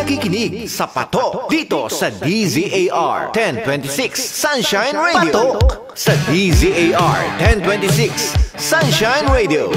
nakikinig sa Patok dito sa DZAR 1026 Sunshine Radio. Patok sa DZAR 1026 Sunshine Radio.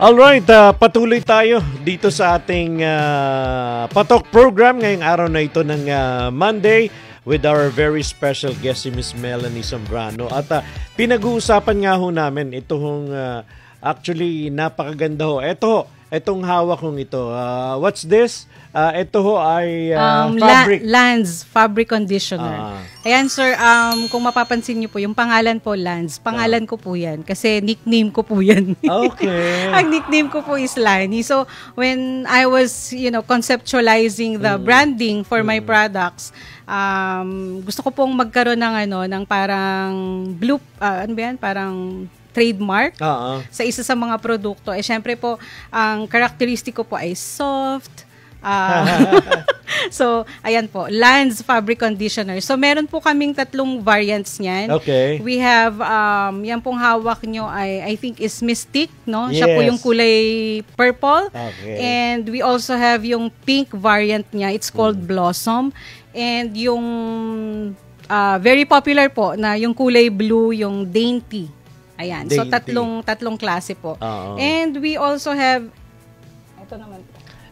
Alright, uh, patuloy tayo dito sa ating uh, Patok program ngayong araw na ito ng uh, Monday with our very special guest si Miss Melanie Sombrano. At uh, pinag-uusapan nga ho namin ito hong uh, actually napakaganda ho. Ito Itong hawak kong ito. Uh, what's this? Uh, ito ho ay uh, um, fabric. La- Lands Fabric Conditioner. Ah. Ayan sir, um, kung mapapansin niyo po, yung pangalan po Lands, pangalan ah. ko po yan. Kasi nickname ko po yan. Okay. Ang nickname ko po is Lani. So, when I was, you know, conceptualizing the mm. branding for mm. my products, um, gusto ko pong magkaroon ng ano, ng parang blue, uh, ano ba yan? Parang trademark uh-huh. sa isa sa mga produkto. Eh, syempre po, ang karakteristiko po ay soft, Uh, so, ayan po, Lands Fabric Conditioner. So, meron po kaming tatlong variants niyan. Okay. We have, um, yan pong hawak nyo ay, I think is Mystic, no? Yes. Siya po yung kulay purple. Okay. And we also have yung pink variant niya. It's called hmm. Blossom. And yung uh, very popular po na yung kulay blue, yung Dainty. Ayan. Day, so tatlong tatlong klase po. Uh-oh. And we also have ito naman.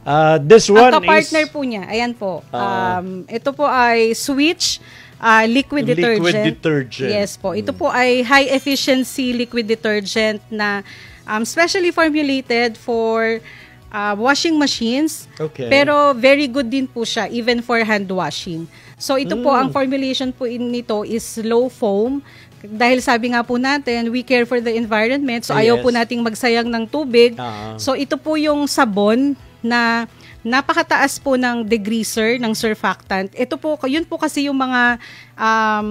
Uh, this one is partner po niya. Ayan po. Uh, um, ito po ay Switch uh, liquid, liquid detergent. Yes po. Ito mm. po ay high efficiency liquid detergent na um, specially formulated for uh, washing machines. Okay. Pero very good din po siya even for hand washing. So ito mm. po ang mm. formulation po nito is low foam. Dahil sabi nga po natin, we care for the environment, so yes. ayaw po nating magsayang ng tubig. Uh-huh. So ito po yung sabon na napakataas po ng degreaser, ng surfactant. Ito po, yun po kasi yung mga um,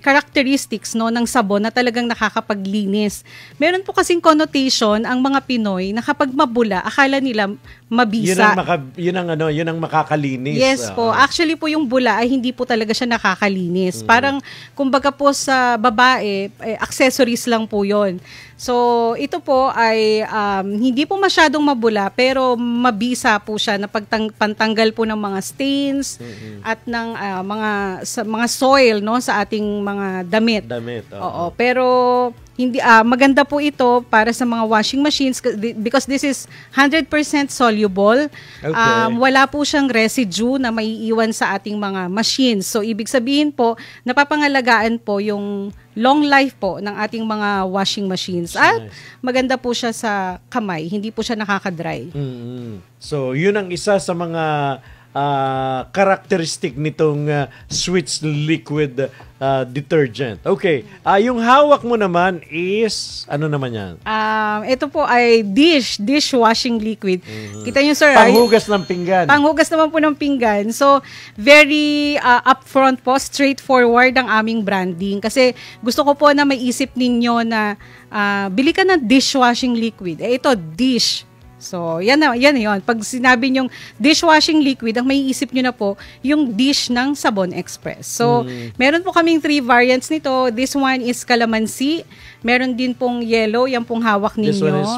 characteristics no ng sabon na talagang nakakapaglinis. Meron po kasing connotation ang mga Pinoy na kapag mabula, akala nila mabisa. Yun ang, maka, yun ang, ano, yun ang makakalinis. Yes uh, po. Actually po yung bula ay hindi po talaga siya nakakalinis. Mm. Parang kumbaga po sa babae, eh, accessories lang po yon. So ito po ay um, hindi po masyadong mabula pero mabisa po siya na pagtang- pantanggal po ng mga stains mm-hmm. at ng uh, mga sa, mga soil oil no sa ating mga damit. Damit. Oo. oo. Pero hindi uh, maganda po ito para sa mga washing machines because this is 100% soluble. Okay. Um, wala po siyang residue na maiiwan sa ating mga machines. So ibig sabihin po, napapangalagaan po yung long life po ng ating mga washing machines. At maganda po siya sa kamay, hindi po siya nakakadry. Mm-hmm. So, yun ang isa sa mga uh, characteristic nitong uh, ah, Switch liquid uh, detergent. Okay, uh, yung hawak mo naman is ano naman 'yan? Um, ito po ay dish dishwashing liquid. Mm-hmm. Kita niyo sir, panghugas ay, ng pinggan. Panghugas naman po ng pinggan. So, very uh, upfront po, straightforward ang aming branding kasi gusto ko po na maiisip ninyo na uh, bili ka ng dishwashing liquid. Eh ito dish So, yan na, yan yon. Pag sinabi nyong dishwashing liquid, ang maiisip nyo na po yung dish ng Sabon Express. So, mm. meron po kaming three variants nito. This one is calamansi. Meron din pong yellow, yan pong hawak ninyo. This one is...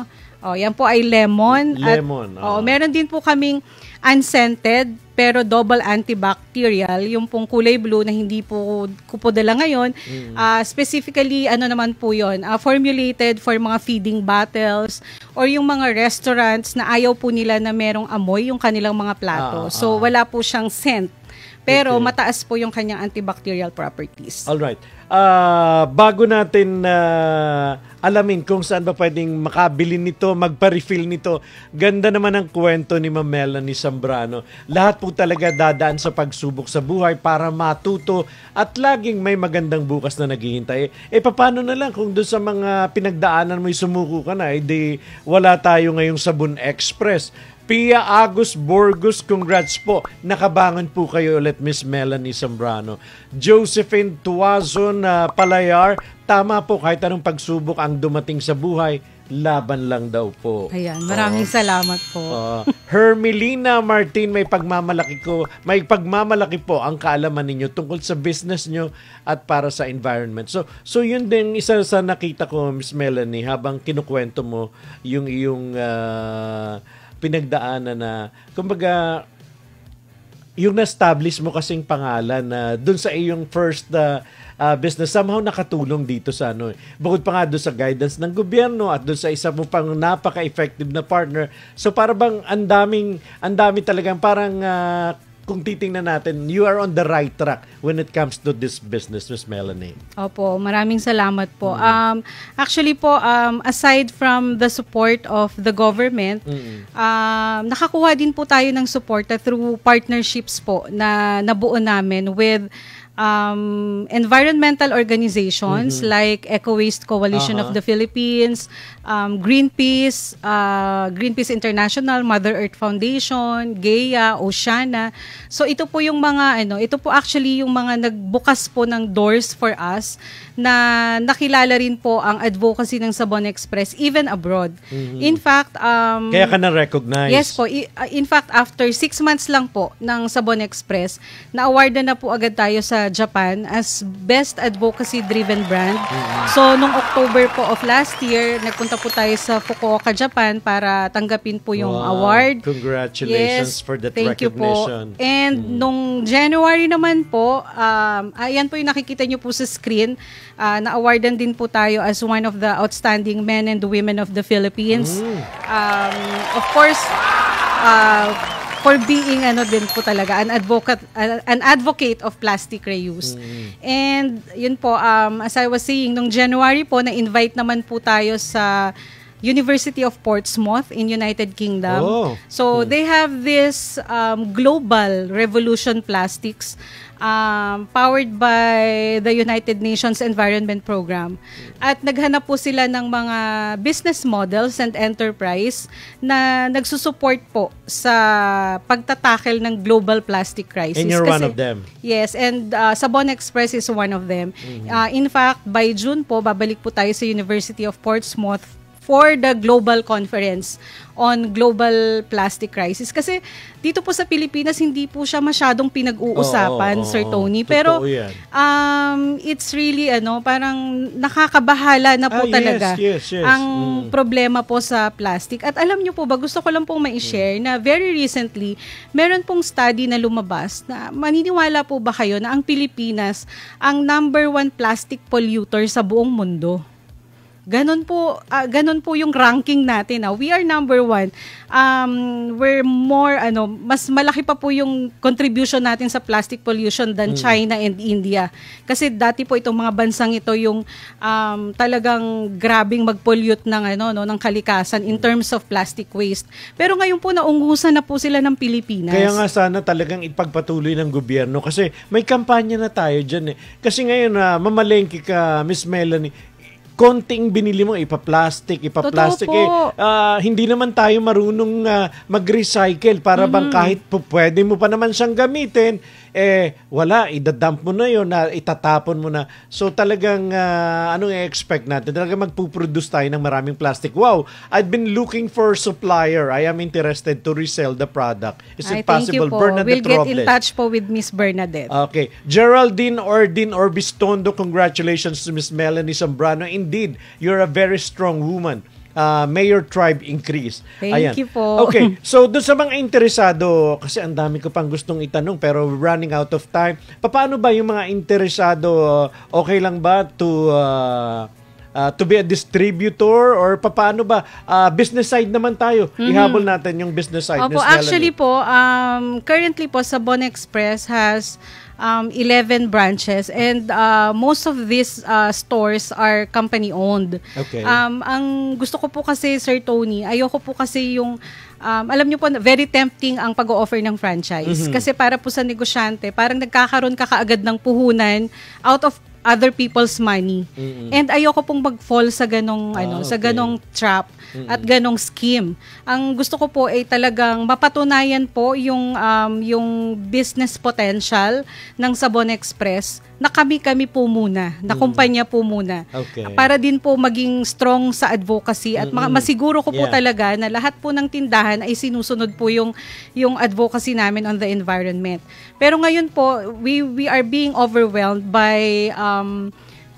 Oh, yan po ay lemon. Lemon. At, oh. oh, meron din po kaming unscented pero double antibacterial, yung pong kulay blue na hindi po ko po dala ngayon. mm Uh, specifically, ano naman po yon uh, ah, formulated for mga feeding bottles or yung mga restaurants na ayaw po nila na merong amoy yung kanilang mga plato. Ah, so, ah. wala po siyang scent. Pero okay. mataas po yung kanyang antibacterial properties. All right. Uh, bago natin uh, alamin kung saan ba pwedeng makabili nito, magpa-refill nito, ganda naman ang kwento ni Ma'am Melanie Sambrano. Lahat po talaga dadaan sa pagsubok sa buhay para matuto at laging may magandang bukas na naghihintay. Eh paano na lang kung doon sa mga pinagdaanan mo'y sumuko ka na, eh di wala tayo ngayong Sabon Express Pia Agus Burgos, congrats po. Nakabangon po kayo ulit, Miss Melanie Sambrano. Josephine Tuazon uh, Palayar, tama po kahit anong pagsubok ang dumating sa buhay, laban lang daw po. Ayan, maraming uh, salamat po. Uh, Hermelina Martin, may pagmamalaki ko, may pagmamalaki po ang kaalaman ninyo tungkol sa business nyo at para sa environment. So, so yun din isa sa nakita ko, Miss Melanie, habang kinukwento mo yung iyong uh, pinagdaanan na, kumbaga, yung na-establish mo kasing pangalan na uh, doon sa iyong first uh, uh, business somehow nakatulong dito sa ano. Eh. Bukod pa nga doon sa guidance ng gobyerno at doon sa isa mo pang napaka-effective na partner. So para bang ang daming ang dami talagang parang uh, kung titingnan natin, you are on the right track when it comes to this business, Ms. Melanie. Opo, maraming salamat po. Mm-hmm. Um, actually po, um, aside from the support of the government, mm-hmm. um, nakakuha din po tayo ng support through partnerships po na nabuo namin with um, environmental organizations mm-hmm. like Eco Waste Coalition uh-huh. of the Philippines, um, Greenpeace, uh, Greenpeace International, Mother Earth Foundation, GAIA, Oceana. So ito po yung mga ano, ito po actually yung mga nagbukas po ng doors for us na nakilala rin po ang advocacy ng Sabon Express even abroad. Mm-hmm. In fact, um, kaya ka na recognize. Yes po. Uh, in fact, after six months lang po ng Sabon Express, na-award na po agad tayo sa Japan as Best Advocacy-Driven Brand. So, nung October po of last year, nagpunta po tayo sa Fukuoka, Japan para tanggapin po yung wow. award. Congratulations yes, for that thank recognition. You po. And mm nung January naman po, um, ayan po yung nakikita niyo po sa screen, uh, na-awardan din po tayo as one of the outstanding men and women of the Philippines. Mm. Um, of course, uh, for being ano din po talaga an advocate an advocate of plastic reuse. Mm. And yun po um as I was saying nung January po na invite naman po tayo sa University of Portsmouth in United Kingdom. Oh. So hmm. they have this um, global revolution plastics um, powered by the United Nations Environment Program. At naghanap po sila ng mga business models and enterprise na nagsusupport po sa pagtatakil ng global plastic crisis. And you're Kasi, one of them. Yes, and uh, Sabon Express is one of them. Mm-hmm. Uh, in fact, by June po, babalik po tayo sa University of Portsmouth for the global conference on global plastic crisis kasi dito po sa Pilipinas hindi po siya masyadong pinag-uusapan oh, oh, oh, Sir Tony pero um it's really ano parang nakakabahala na po ah, talaga yes, yes, yes. ang mm. problema po sa plastic at alam niyo po ba gusto ko lang pong mai-share mm. na very recently meron pong study na lumabas na maniniwala po ba kayo na ang Pilipinas ang number one plastic polluter sa buong mundo Ganon po, uh, ganon po yung ranking natin. Uh. We are number one. Um, we're more, ano, mas malaki pa po yung contribution natin sa plastic pollution than mm. China and India. Kasi dati po itong mga bansang ito yung um, talagang grabing mag-pollute ng, ano, no, ng kalikasan in mm. terms of plastic waste. Pero ngayon po, naungusan na po sila ng Pilipinas. Kaya nga sana talagang ipagpatuloy ng gobyerno kasi may kampanya na tayo dyan eh. Kasi ngayon, uh, mamalengke ka, Miss Melanie, konting binili mo, ipa-plastic, ipa-plastic. Eh, uh, hindi naman tayo marunong uh, mag-recycle para mm-hmm. bang kahit pwede mo pa naman siyang gamitin, eh wala, idadump mo na yon na itatapon mo na. So talagang uh, ano i-expect natin? Talaga magpuproduce tayo ng maraming plastic. Wow, I've been looking for supplier. I am interested to resell the product. Is it Ay, possible? Bernadette We'll get Robles. in touch po with Miss Bernadette. Okay. Geraldine Ordin Orbistondo, congratulations to Miss Melanie Sombrano. Indeed, you're a very strong woman uh, mayor tribe increase. Thank Ayan. you po. Okay, so doon sa mga interesado, kasi ang dami ko pang gustong itanong pero running out of time, paano ba yung mga interesado, okay lang ba to... Uh, uh, to be a distributor or paano ba uh, business side naman tayo mm-hmm. ihabol natin yung business side Opo, actually po um, currently po Sabon Express has um, 11 branches and uh, most of these uh, stores are company owned. Okay. Um, ang gusto ko po kasi Sir Tony, ayoko po kasi yung um, alam niyo po very tempting ang pag-o-offer ng franchise mm-hmm. kasi para po sa negosyante, parang nagkakaroon ka kaagad ng puhunan out of other people's money. Mm-hmm. And ayoko pong mag-fall sa ganong ano, ah, ano, okay. sa ganong trap at ganong scheme. Ang gusto ko po ay talagang mapatunayan po yung um, yung business potential ng Sabon Express na kami-kami po muna, na mm. kumpanya po muna. Okay. Para din po maging strong sa advocacy at mm masiguro ko po yeah. talaga na lahat po ng tindahan ay sinusunod po yung yung advocacy namin on the environment. Pero ngayon po, we we are being overwhelmed by um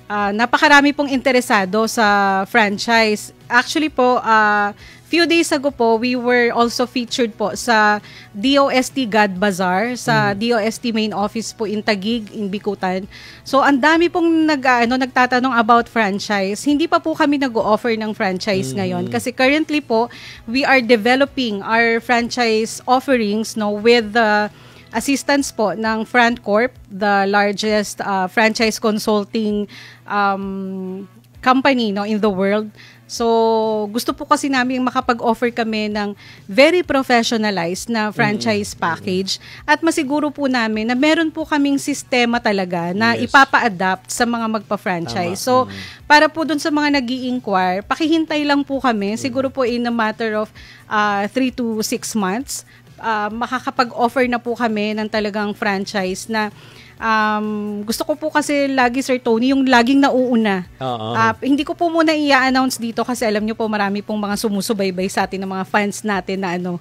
uh, napakarami pong interesado sa franchise. Actually po, uh, few days ago po, we were also featured po sa DOST God Bazaar, sa mm. Mm-hmm. DOST main office po in Tagig, in Bikutan. So, ang dami pong nag, ah, ano, nagtatanong about franchise. Hindi pa po kami nag-offer ng franchise mm. ngayon kasi currently po, we are developing our franchise offerings no with the uh, assistance po ng Front Corp, the largest uh, franchise consulting um, company no in the world. So, gusto po kasi namin makapag-offer kami ng very professionalized na mm-hmm. franchise mm-hmm. package at masiguro po namin na meron po kaming sistema talaga na yes. ipapa-adapt sa mga magpa-franchise. Tama. So, mm-hmm. para po dun sa mga nag inquire pakihintay lang po kami. Mm-hmm. Siguro po in a matter of uh, 3 to 6 months uh, makakapag-offer na po kami ng talagang franchise na um, gusto ko po kasi lagi Sir Tony yung laging nauuna. Uh-huh. Uh, hindi ko po muna i-announce dito kasi alam niyo po marami pong mga sumusubaybay sa atin ng mga fans natin na ano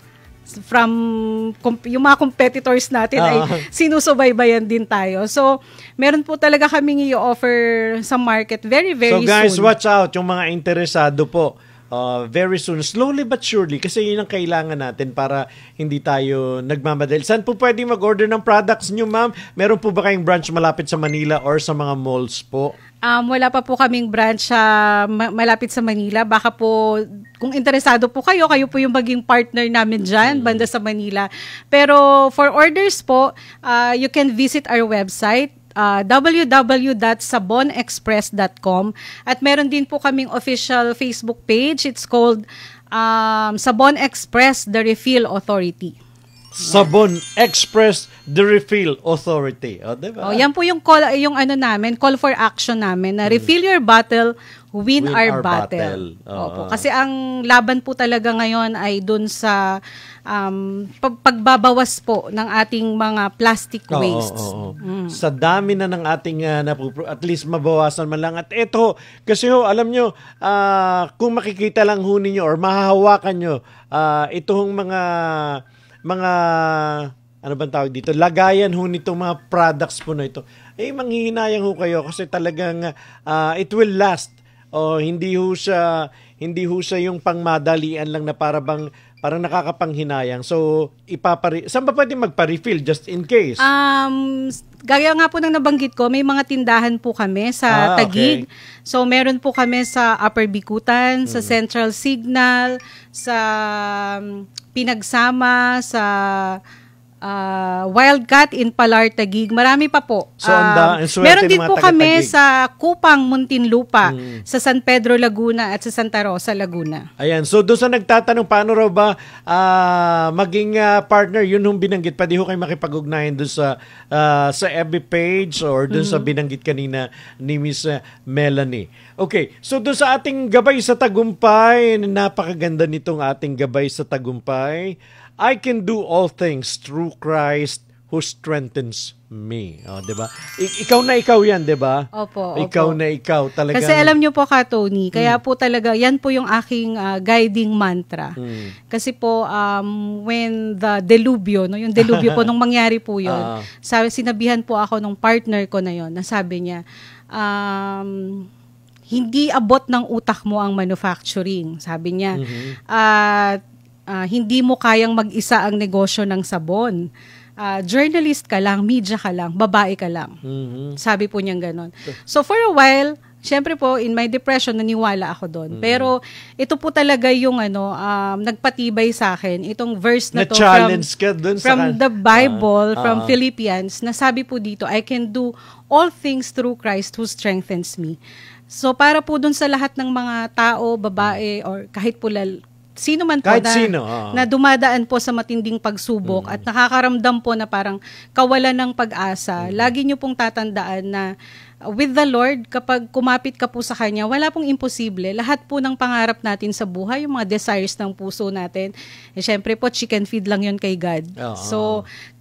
from comp- yung mga competitors natin uh-huh. ay sinusubaybayan din tayo. So, meron po talaga kaming i-offer sa market very very soon. So guys, soon. watch out yung mga interesado po uh, very soon, slowly but surely, kasi yun ang kailangan natin para hindi tayo nagmamadali. Saan po pwede mag-order ng products nyo, ma'am? Meron po ba kayong branch malapit sa Manila or sa mga malls po? Um, wala pa po kaming branch uh, malapit sa Manila. Baka po, kung interesado po kayo, kayo po yung maging partner namin dyan, hmm. banda sa Manila. Pero for orders po, uh, you can visit our website, uh, ah, www.sabonexpress.com at meron din po kaming official Facebook page. It's called um, Sabon Express The Refill Authority. Sabon Express the Refill Authority. O, oh, diba? oh, yan po yung, call, yung ano namin, call for action namin na refill your bottle win, win our, our battle. battle. Opo. Uh-huh. Kasi ang laban po talaga ngayon ay dun sa um, pagbabawas po ng ating mga plastic oo, waste. Oo, oo. Mm. Sa dami na ng ating uh, napupro, at least mabawasan man lang. At eto, kasi ho, alam nyo, uh, kung makikita lang ho ninyo or mahahawakan nyo, uh, itong mga mga ano bang tawag dito, lagayan ho nitong mga products po na ito, eh manghihinayang ho kayo kasi talagang uh, it will last o hindi ho siya hindi ho siya yung pangmadalian lang na para bang parang nakakapanghinayang. So, ipapare... Saan ba pwede magpa-refill just in case? Um, gaya nga po nang nabanggit ko, may mga tindahan po kami sa ah, Tagig. Okay. So, meron po kami sa Upper Bikutan, hmm. sa mm. Central Signal, sa um, Pinagsama, sa uh, ah, Wildcat in Palar, Taguig. Marami pa po. So, um, anda, meron din po kami sa Kupang, Muntinlupa, hmm. sa San Pedro, Laguna at sa Santa Rosa, Laguna. Ayan. So, doon sa nagtatanong, paano raw ba uh, maging uh, partner, yun yung binanggit. Pwede ho kayo makipag-ugnayan doon sa, uh, sa FB page or doon hmm. sa mm-hmm. binanggit kanina ni Miss Melanie. Okay. So, doon sa ating gabay sa tagumpay, napakaganda nitong ating gabay sa tagumpay. I can do all things through Christ who strengthens me. O, oh, di ba? I- ikaw na ikaw yan, di ba? Opo, Ikaw na ikaw talaga. Kasi alam nyo po ka, Tony, hmm. kaya mm. po talaga, yan po yung aking uh, guiding mantra. Mm. Kasi po, um, when the delubyo, no, yung delubyo po, nung mangyari po yun, uh. Ah. sabi, sinabihan po ako nung partner ko na yun, na sabi niya, um, hindi abot ng utak mo ang manufacturing, sabi niya. Mm-hmm. At uh, Uh, hindi mo kayang mag-isa ang negosyo ng sabon. Uh, journalist ka lang, media ka lang, babae ka lang. Mm-hmm. Sabi po niyang ganon. So for a while, syempre po, in my depression, naniwala ako doon. Mm-hmm. Pero ito po talaga yung ano, um, nagpatibay sa akin, itong verse na, na to from, ka dun from sa the Bible, uh, uh, from Philippians, na sabi po dito, I can do all things through Christ who strengthens me. So para po doon sa lahat ng mga tao, babae, or kahit po lal- sino man po Kahit na, sino, oh. na ah. dumadaan po sa matinding pagsubok mm. at nakakaramdam po na parang kawalan ng pag-asa, mm. lagi niyo pong tatandaan na with the Lord, kapag kumapit ka po sa Kanya, wala pong imposible. Lahat po ng pangarap natin sa buhay, yung mga desires ng puso natin, eh, syempre po, chicken feed lang yon kay God. Uh-huh. So,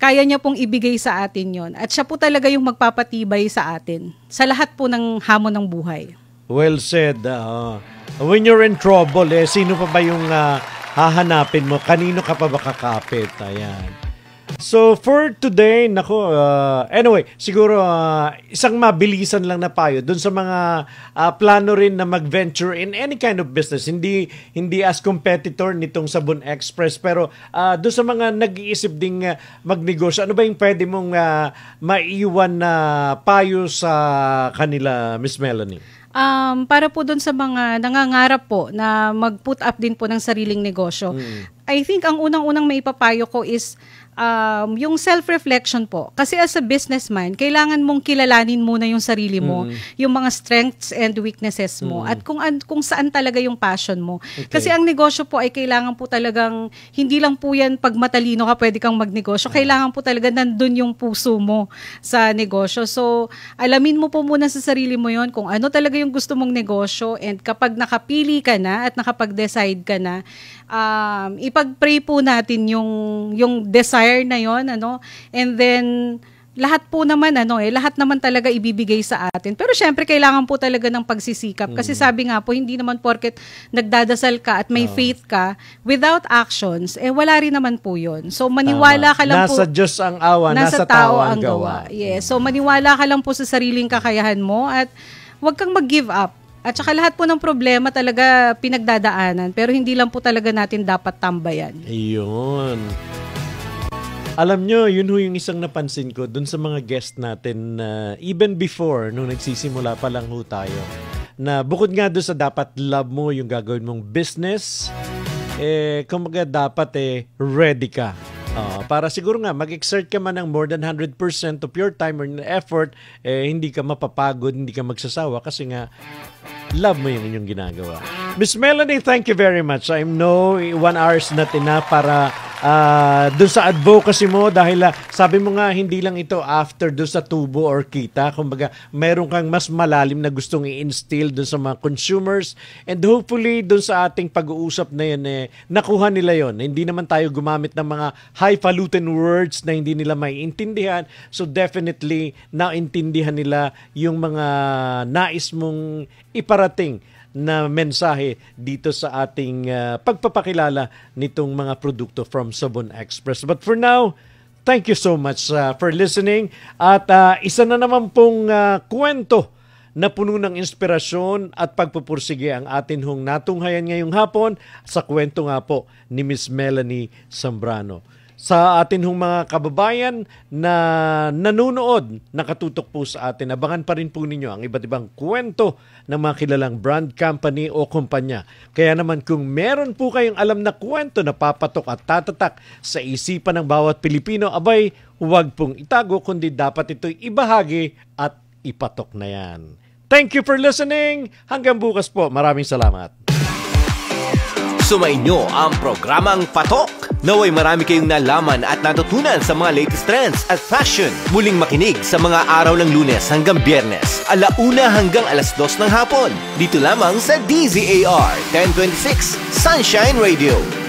kaya niya pong ibigay sa atin yon At siya po talaga yung magpapatibay sa atin sa lahat po ng hamon ng buhay. Well said. Uh, when you're in trouble, eh, sino pa ba yung uh, hahanapin mo? Kanino ka pa ba kakapit? Ayan. So, for today, nako, uh, anyway, siguro uh, isang mabilisan lang na payo dun sa mga uh, plano rin na mag-venture in any kind of business. Hindi hindi as competitor nitong Sabon Express, pero uh, dun sa mga nag-iisip ding mag-negosyo, ano ba yung pwede mong uh, maiwan na payo sa kanila, Miss Melanie? um, para po doon sa mga nangangarap po na mag-put up din po ng sariling negosyo, mm. I think ang unang-unang maipapayo ko is um, yung self-reflection po. Kasi as a businessman, kailangan mong kilalanin muna yung sarili mo, mm. yung mga strengths and weaknesses mo, mm. at kung, an, kung saan talaga yung passion mo. Okay. Kasi ang negosyo po ay kailangan po talagang, hindi lang po yan pag matalino ka, pwede kang magnegosyo. Kailangan po talaga nandun yung puso mo sa negosyo. So, alamin mo po muna sa sarili mo yon kung ano talaga yung gusto mong negosyo and kapag nakapili ka na at nakapag-decide ka na, um, ipag-pray po natin yung, yung desire expire na yon ano and then lahat po naman ano eh lahat naman talaga ibibigay sa atin pero syempre kailangan po talaga ng pagsisikap kasi mm. sabi nga po hindi naman porket nagdadasal ka at may oh. faith ka without actions eh wala rin naman po yon so maniwala Tama. ka lang nasa po nasa Diyos ang awa nasa, nasa tao, tao ang gawa, gawa. yes yeah. so maniwala ka lang po sa sariling kakayahan mo at huwag kang mag-give up at saka lahat po ng problema talaga pinagdadaanan pero hindi lang po talaga natin dapat tambayan ayun alam nyo, yun ho yung isang napansin ko dun sa mga guest natin na uh, even before, nung nagsisimula pa lang ho tayo, na bukod nga doon sa dapat love mo yung gagawin mong business, eh, kumbaga dapat eh, ready ka. Uh, para siguro nga, mag-exert ka man ng more than 100% of your time or effort, eh, hindi ka mapapagod, hindi ka magsasawa kasi nga, love mo yung inyong ginagawa. Miss Melanie, thank you very much. I know eh, one hours na tina para uh, ah, doon sa advocacy mo dahil uh, sabi mo nga hindi lang ito after doon sa tubo or kita. Kumbaga, meron kang mas malalim na gustong i-instill doon sa mga consumers and hopefully doon sa ating pag-uusap na yan eh, nakuha nila yon. Hindi naman tayo gumamit ng mga highfalutin words na hindi nila maiintindihan. So definitely naintindihan nila yung mga nais mong iparating na mensahe dito sa ating uh, pagpapakilala nitong mga produkto from Sabon Express. But for now, thank you so much uh, for listening at uh, isa na naman pong uh, kwento na puno ng inspirasyon at pagpupursige ang atin hong natunghayan ngayong hapon sa kwento nga po ni Miss Melanie Sambrano sa atin hong mga kababayan na nanonood, nakatutok po sa atin. Abangan pa rin po ninyo ang iba't ibang kwento ng mga kilalang brand company o kumpanya. Kaya naman kung meron po kayong alam na kwento na papatok at tatatak sa isipan ng bawat Pilipino, abay, huwag pong itago kundi dapat ito'y ibahagi at ipatok na yan. Thank you for listening. Hanggang bukas po. Maraming salamat. Sumainyo ang programang Patok Naway marami kayong nalaman at natutunan sa mga latest trends at fashion. Muling makinig sa mga araw ng lunes hanggang biyernes, alauna hanggang alas dos ng hapon. Dito lamang sa DZAR 1026 Sunshine Radio.